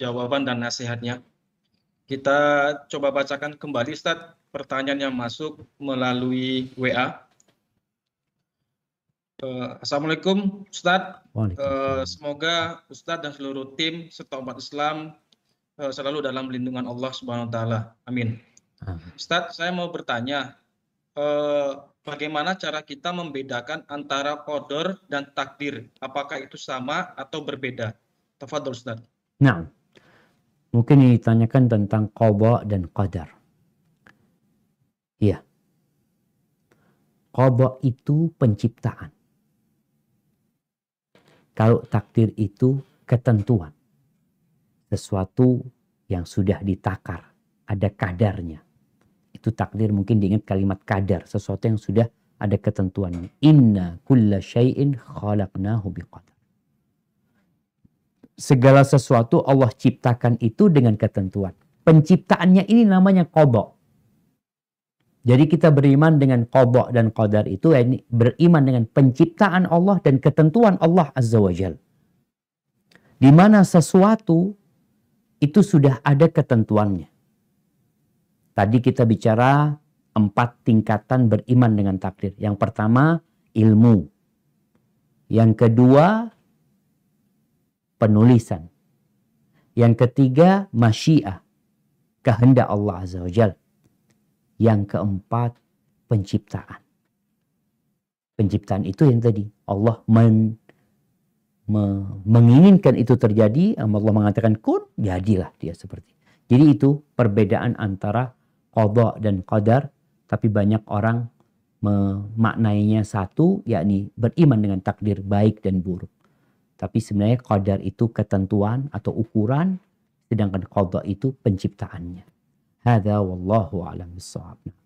jawaban dan nasihatnya. Kita coba bacakan kembali Ustaz pertanyaan yang masuk melalui WA. Eh, Assalamualaikum Ustaz. Eh, semoga Ustaz dan seluruh tim serta umat Islam eh, selalu dalam lindungan Allah Subhanahu wa taala. Amin. Ustaz, saya mau bertanya bagaimana cara kita membedakan antara kodor dan takdir? Apakah itu sama atau berbeda? Tafadhol Ustaz. Nah, Mungkin yang ditanyakan tentang qada dan qadar. Iya. Qada itu penciptaan. Kalau takdir itu ketentuan. Sesuatu yang sudah ditakar, ada kadarnya. Itu takdir mungkin diingat kalimat kadar, sesuatu yang sudah ada ketentuannya. Inna kulla syai'in khalaqnahu biqadar. Segala sesuatu Allah ciptakan itu dengan ketentuan. Penciptaannya ini namanya kobok. Jadi kita beriman dengan kobok dan qadar itu, ini beriman dengan penciptaan Allah dan ketentuan Allah Azza wa Jal. Di mana sesuatu itu sudah ada ketentuannya. Tadi kita bicara empat tingkatan beriman dengan takdir. Yang pertama ilmu. Yang kedua penulisan. Yang ketiga, masyiah, kehendak Allah Azza wa Jal. Yang keempat, penciptaan. Penciptaan itu yang tadi, Allah men, me, menginginkan itu terjadi, Allah mengatakan kun, jadilah dia seperti. Jadi itu perbedaan antara qadha dan qadar, tapi banyak orang memaknainya satu, yakni beriman dengan takdir baik dan buruk. Tapi sebenarnya qadar itu ketentuan atau ukuran, sedangkan qadar itu penciptaannya. Hada wallahu alam bisawab.